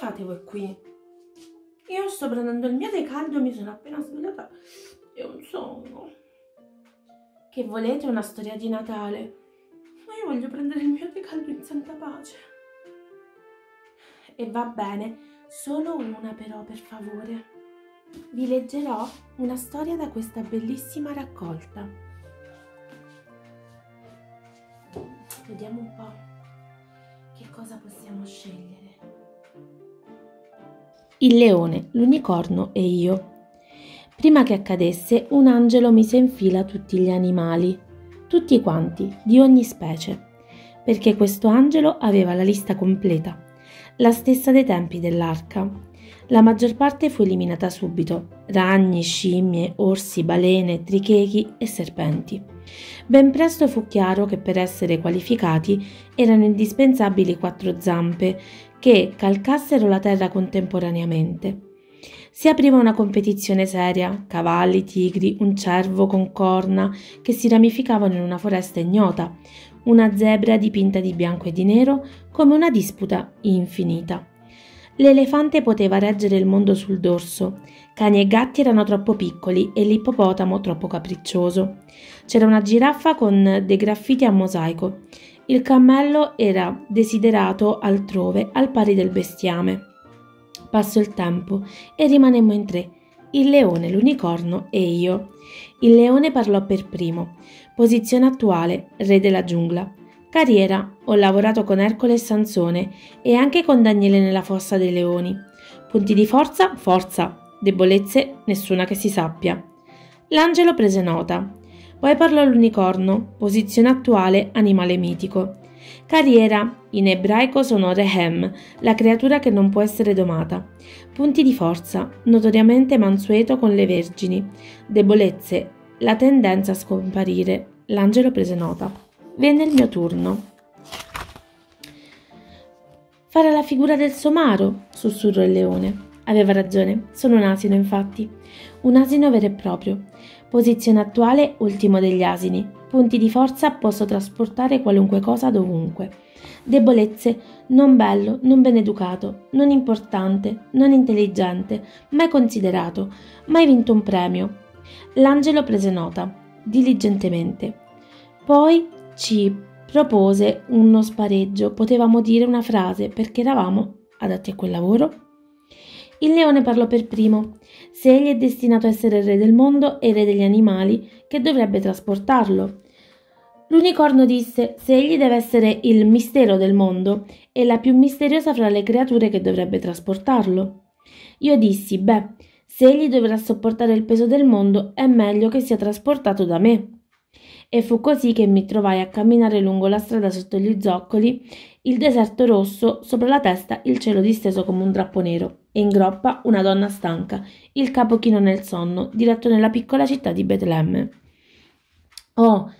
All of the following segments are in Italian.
fate voi qui? Io sto prendendo il mio decaldo, mi sono appena svegliata e un sonno. Che volete una storia di Natale? Ma io voglio prendere il mio caldo in santa pace. E va bene, solo una però, per favore. Vi leggerò una storia da questa bellissima raccolta. Vediamo un po' che cosa possiamo scegliere il leone, l'unicorno e io. Prima che accadesse, un angelo mise in fila tutti gli animali, tutti quanti, di ogni specie, perché questo angelo aveva la lista completa, la stessa dei tempi dell'arca. La maggior parte fu eliminata subito, ragni, scimmie, orsi, balene, trichechi e serpenti. Ben presto fu chiaro che per essere qualificati erano indispensabili quattro zampe che calcassero la terra contemporaneamente. Si apriva una competizione seria, cavalli, tigri, un cervo con corna che si ramificavano in una foresta ignota, una zebra dipinta di bianco e di nero come una disputa infinita. L'elefante poteva reggere il mondo sul dorso, cani e gatti erano troppo piccoli e l'ippopotamo troppo capriccioso. C'era una giraffa con dei graffiti a mosaico il cammello era desiderato altrove al pari del bestiame. Passò il tempo e rimanemmo in tre, il leone, l'unicorno e io. Il leone parlò per primo. Posizione attuale, re della giungla. Carriera, ho lavorato con Ercole e Sansone e anche con Daniele nella fossa dei leoni. Punti di forza, forza. Debolezze, nessuna che si sappia. L'angelo prese nota. Poi parlò l'unicorno, posizione attuale animale mitico. Carriera, in ebraico sono Rehem, la creatura che non può essere domata. Punti di forza, notoriamente mansueto con le vergini. Debolezze, la tendenza a scomparire. L'angelo prese nota. Venne il mio turno. Fare la figura del somaro, sussurrò il leone. Aveva ragione, sono un asino infatti. Un asino vero e proprio. Posizione attuale, ultimo degli asini. Punti di forza, posso trasportare qualunque cosa dovunque. Debolezze, non bello, non ben educato, non importante, non intelligente, mai considerato, mai vinto un premio. L'angelo prese nota, diligentemente. Poi ci propose uno spareggio, potevamo dire una frase perché eravamo adatti a quel lavoro. Il leone parlò per primo, se egli è destinato a essere re del mondo e re degli animali, che dovrebbe trasportarlo? L'unicorno disse, se egli deve essere il mistero del mondo, è la più misteriosa fra le creature che dovrebbe trasportarlo. Io dissi, beh, se egli dovrà sopportare il peso del mondo, è meglio che sia trasportato da me e fu così che mi trovai a camminare lungo la strada sotto gli zoccoli, il deserto rosso, sopra la testa il cielo disteso come un drappo nero, e in groppa una donna stanca, il capo chino nel sonno, diretto nella piccola città di Betlemme. Oh,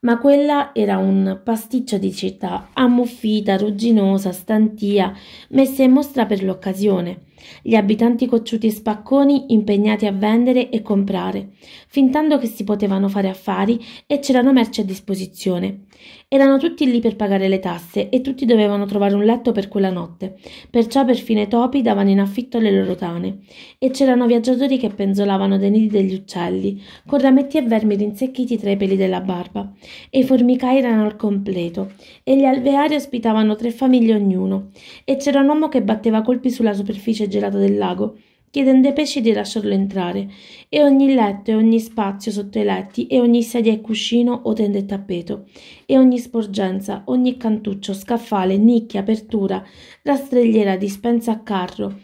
ma quella era un pasticcio di città ammuffita, rugginosa, stantia, messa in mostra per l'occasione. Gli abitanti cocciuti e spacconi impegnati a vendere e comprare, fintando che si potevano fare affari e c'erano merci a disposizione. Erano tutti lì per pagare le tasse e tutti dovevano trovare un letto per quella notte, perciò perfino i topi davano in affitto le loro tane e c'erano viaggiatori che penzolavano dai nidi degli uccelli, con rametti e vermi rinsecchiti tra i peli della barba, e i formicai erano al completo e gli alveari ospitavano tre famiglie ognuno, e c'era un uomo che batteva colpi sulla superficie gelata del lago chiedendo ai pesci di lasciarlo entrare, e ogni letto e ogni spazio sotto i letti, e ogni sedia e cuscino o tende e tappeto, e ogni sporgenza, ogni cantuccio, scaffale, nicchia, apertura, rastrelliera, dispensa a carro,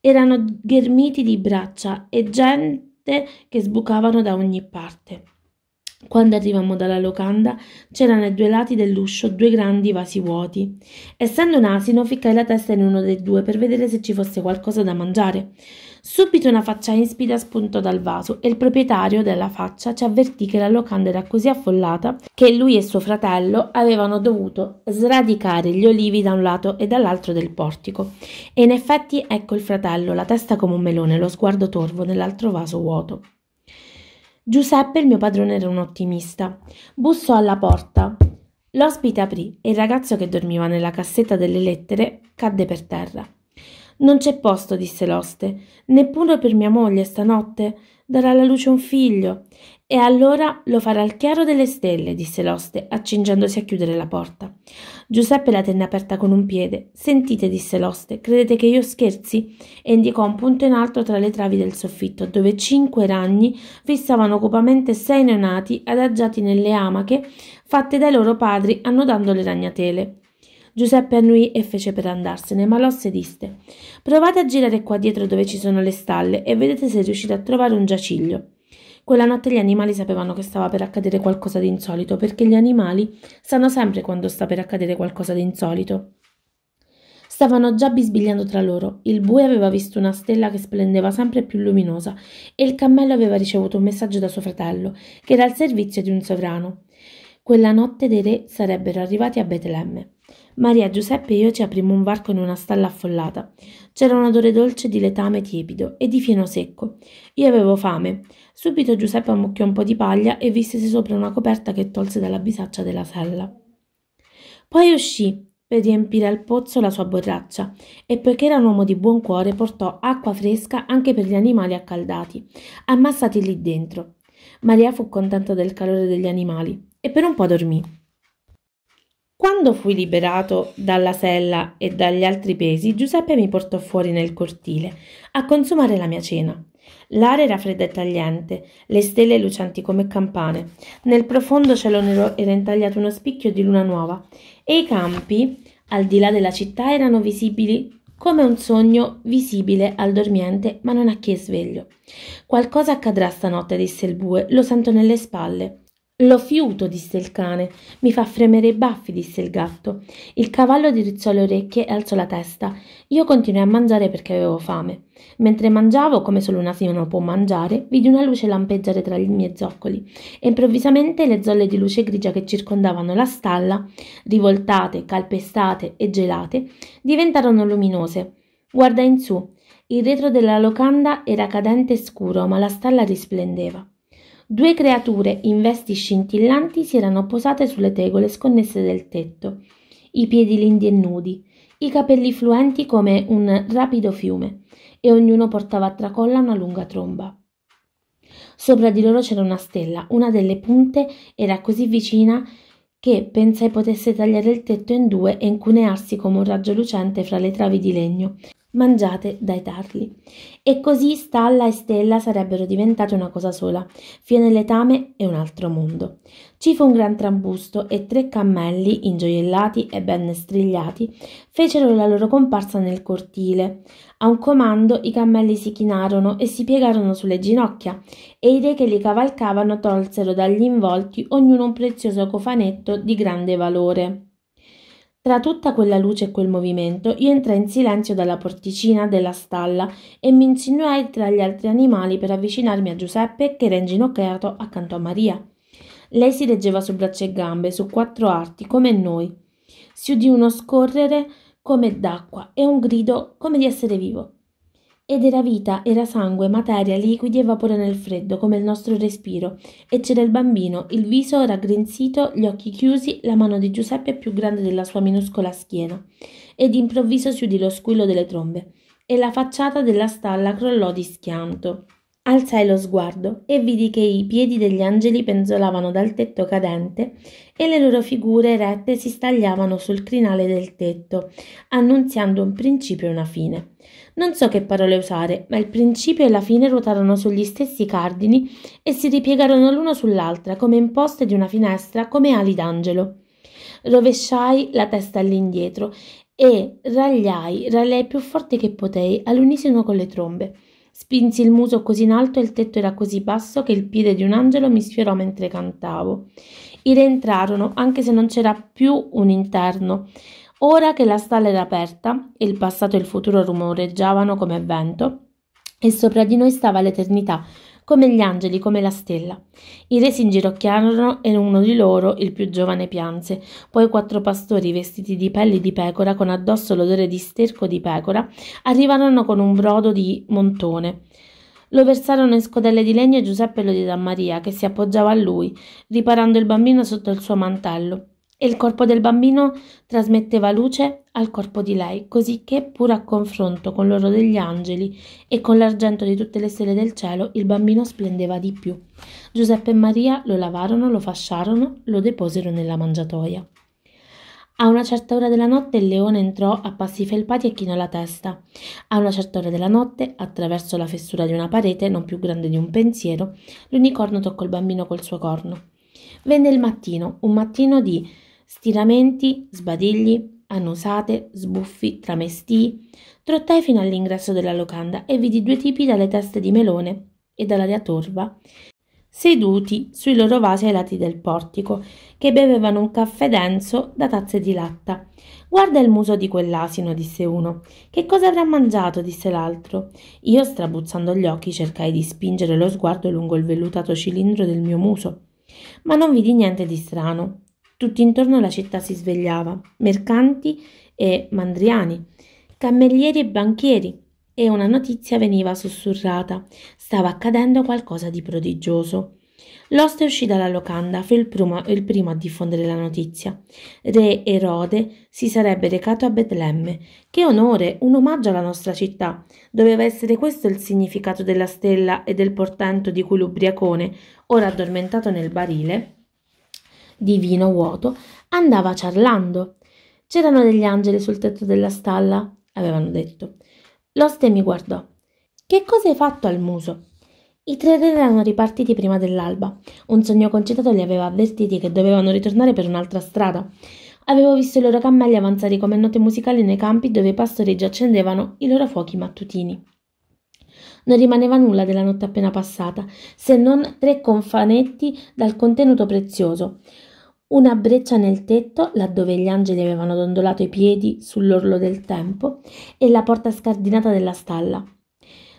erano ghermiti di braccia e gente che sbucavano da ogni parte. Quando arrivammo dalla locanda c'erano ai due lati dell'uscio due grandi vasi vuoti. Essendo un asino, ficcai la testa in uno dei due per vedere se ci fosse qualcosa da mangiare. Subito una faccia ispida spuntò dal vaso e il proprietario della faccia ci avvertì che la locanda era così affollata che lui e suo fratello avevano dovuto sradicare gli olivi da un lato e dall'altro del portico. E in effetti ecco il fratello, la testa come un melone, lo sguardo torvo nell'altro vaso vuoto. Giuseppe, il mio padrone, era un ottimista. Bussò alla porta. L'ospite aprì e il ragazzo che dormiva nella cassetta delle lettere cadde per terra. Non c'è posto, disse l'oste, neppure per mia moglie stanotte. Darà alla luce un figlio. E allora lo farà al chiaro delle stelle, disse l'oste, accingendosi a chiudere la porta. Giuseppe la tenne aperta con un piede. Sentite, disse l'oste, credete che io scherzi? E indicò un punto in alto tra le travi del soffitto, dove cinque ragni fissavano cupamente sei neonati adagiati nelle amache fatte dai loro padri annodando le ragnatele. Giuseppe annuì e fece per andarsene, ma Losse disse: Provate a girare qua dietro dove ci sono le stalle e vedete se riuscite a trovare un giaciglio. Quella notte gli animali sapevano che stava per accadere qualcosa di insolito, perché gli animali sanno sempre quando sta per accadere qualcosa di insolito. Stavano già bisbigliando tra loro. Il bue aveva visto una stella che splendeva sempre più luminosa e il cammello aveva ricevuto un messaggio da suo fratello, che era al servizio di un sovrano. Quella notte dei re sarebbero arrivati a Betlemme. Maria, Giuseppe e io ci aprimmo un varco in una stalla affollata. C'era un odore dolce di letame tiepido e di fieno secco. Io avevo fame. Subito Giuseppe ammucchiò un po' di paglia e vissese sopra una coperta che tolse dalla bisaccia della sella. Poi uscì per riempire al pozzo la sua borraccia e poiché era un uomo di buon cuore portò acqua fresca anche per gli animali accaldati, ammassati lì dentro. Maria fu contenta del calore degli animali e per un po' dormì. Quando fui liberato dalla sella e dagli altri pesi, Giuseppe mi portò fuori nel cortile a consumare la mia cena. L'aria era fredda e tagliente, le stelle lucenti come campane. Nel profondo cielo nero era intagliato uno spicchio di luna nuova e i campi, al di là della città, erano visibili come un sogno visibile al dormiente, ma non a chi è sveglio. Qualcosa accadrà stanotte, disse il bue, lo sento nelle spalle. Lo fiuto, disse il cane. Mi fa fremere i baffi, disse il gatto. Il cavallo drizzò le orecchie e alzò la testa. Io continuai a mangiare perché avevo fame. Mentre mangiavo, come solo un asino può mangiare, vidi una luce lampeggiare tra i miei zoccoli e improvvisamente le zolle di luce grigia che circondavano la stalla, rivoltate, calpestate e gelate, diventarono luminose. Guardai in su. Il retro della locanda era cadente e scuro, ma la stalla risplendeva. Due creature in vesti scintillanti si erano posate sulle tegole sconnesse del tetto, i piedi lindi e nudi, i capelli fluenti come un rapido fiume, e ognuno portava a tracolla una lunga tromba. Sopra di loro c'era una stella, una delle punte era così vicina che pensai potesse tagliare il tetto in due e incunearsi come un raggio lucente fra le travi di legno mangiate dai tarli. E così stalla e stella sarebbero diventate una cosa sola. Fiene letame e un altro mondo. Ci fu un gran trambusto e tre cammelli, ingioiellati e ben strigliati, fecero la loro comparsa nel cortile. A un comando i cammelli si chinarono e si piegarono sulle ginocchia, e i re che li cavalcavano tolsero dagli involti ognuno un prezioso cofanetto di grande valore. Tra tutta quella luce e quel movimento, io entrai in silenzio dalla porticina della stalla e mi insinuai tra gli altri animali per avvicinarmi a Giuseppe che era inginocchiato accanto a Maria. Lei si reggeva su braccia e gambe, su quattro arti, come noi. Si udì uno scorrere come d'acqua e un grido come di essere vivo. Ed era vita, era sangue, materia, liquidi e vapore nel freddo, come il nostro respiro. E c'era il bambino, il viso raggrinzito, gli occhi chiusi, la mano di Giuseppe più grande della sua minuscola schiena. E d'improvviso si udì lo squillo delle trombe. E la facciata della stalla crollò di schianto. Alzai lo sguardo e vidi che i piedi degli angeli penzolavano dal tetto cadente e le loro figure erette si stagliavano sul crinale del tetto, annunziando un principio e una fine. Non so che parole usare, ma il principio e la fine ruotarono sugli stessi cardini e si ripiegarono l'uno sull'altra come imposte di una finestra, come ali d'angelo. Rovesciai la testa all'indietro e ragliai, ragliai più forte che potei all'unisono con le trombe. Spinsi il muso così in alto e il tetto era così basso che il piede di un angelo mi sfiorò mentre cantavo. I rientrarono, anche se non c'era più un interno. Ora che la stalla era aperta e il passato e il futuro rumoreggiavano come vento, e sopra di noi stava l'eternità, come gli angeli, come la stella. I re si inginocchiarono e uno di loro, il più giovane, pianse. Poi quattro pastori vestiti di pelli di pecora, con addosso l'odore di sterco di pecora, arrivarono con un brodo di montone. Lo versarono in scodelle di legno e Giuseppe lo diede a Maria, che si appoggiava a lui, riparando il bambino sotto il suo mantello e il corpo del bambino trasmetteva luce al corpo di lei, così che, pur a confronto con l'oro degli angeli e con l'argento di tutte le stelle del cielo, il bambino splendeva di più. Giuseppe e Maria lo lavarono, lo fasciarono, lo deposero nella mangiatoia. A una certa ora della notte il leone entrò a passi felpati e chinò la testa. A una certa ora della notte, attraverso la fessura di una parete non più grande di un pensiero, l'unicorno toccò il bambino col suo corno. Venne il mattino, un mattino di stiramenti, sbadigli, annusate, sbuffi, tramestii. Trottai fino all'ingresso della locanda e vidi due tipi dalle teste di melone e dall'aria torva, seduti sui loro vasi ai lati del portico, che bevevano un caffè denso da tazze di latta. Guarda il muso di quell'asino, disse uno. Che cosa avrà mangiato? disse l'altro. Io, strabuzzando gli occhi, cercai di spingere lo sguardo lungo il vellutato cilindro del mio muso. Ma non vidi niente di strano. Tutto intorno la città si svegliava, mercanti e mandriani, cammellieri e banchieri, e una notizia veniva sussurrata. Stava accadendo qualcosa di prodigioso. L'oste uscì dalla locanda, fu il primo, il primo, a diffondere la notizia. Re Erode si sarebbe recato a Betlemme. Che onore, un omaggio alla nostra città. Doveva essere questo il significato della stella e del portento di cui l'ubriacone, ora addormentato nel barile, di vino vuoto, andava ciarlando. C'erano degli angeli sul tetto della stalla, avevano detto. L'oste mi guardò. Che cosa hai fatto al muso? I tre re erano ripartiti prima dell'alba. Un sogno concitato li aveva avvertiti che dovevano ritornare per un'altra strada. Avevo visto i loro cammelli avanzare come note musicali nei campi dove i pastori già accendevano i loro fuochi mattutini. Non rimaneva nulla della notte appena passata, se non tre confanetti dal contenuto prezioso. Una breccia nel tetto, laddove gli angeli avevano dondolato i piedi sull'orlo del tempo, e la porta scardinata della stalla.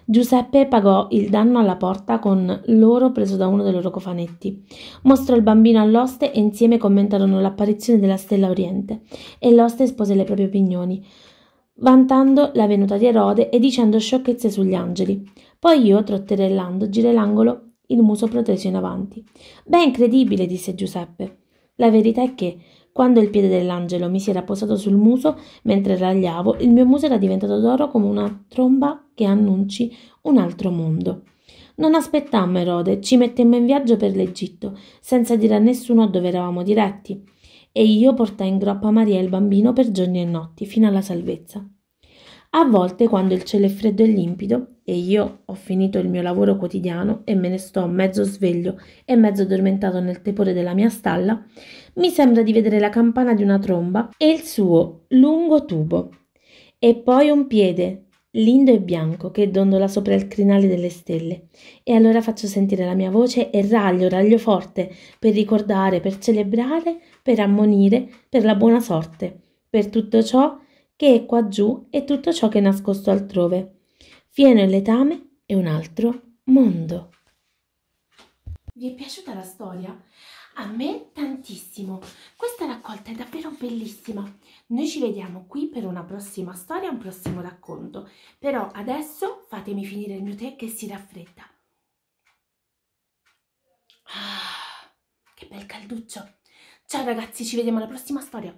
Giuseppe pagò il danno alla porta con l'oro preso da uno dei loro cofanetti. Mostrò il bambino all'oste e insieme commentarono l'apparizione della stella oriente e l'oste espose le proprie opinioni vantando la venuta di Erode e dicendo sciocchezze sugli angeli. Poi io, trotterellando, girai l'angolo, il muso proteso in avanti. Beh, incredibile, disse Giuseppe. La verità è che, quando il piede dell'angelo mi si era posato sul muso mentre ragliavo, il mio muso era diventato d'oro come una tromba che annunci un altro mondo. Non aspettammo Erode, ci mettemmo in viaggio per l'Egitto, senza dire a nessuno dove eravamo diretti e io portai in groppa Maria il bambino per giorni e notti fino alla salvezza. A volte, quando il cielo è freddo e limpido, e io ho finito il mio lavoro quotidiano e me ne sto mezzo sveglio e mezzo addormentato nel tepore della mia stalla, mi sembra di vedere la campana di una tromba e il suo lungo tubo, e poi un piede, lindo e bianco, che dondola sopra il crinale delle stelle. E allora faccio sentire la mia voce e raglio, raglio forte, per ricordare, per celebrare per ammonire, per la buona sorte, per tutto ciò che è qua giù e tutto ciò che è nascosto altrove. Fieno e letame è un altro mondo. Vi è piaciuta la storia? A me tantissimo. Questa raccolta è davvero bellissima. Noi ci vediamo qui per una prossima storia, un prossimo racconto. Però adesso fatemi finire il mio tè che si raffredda. Ah, che bel calduccio! Ciao ragazzi, ci vediamo alla prossima storia.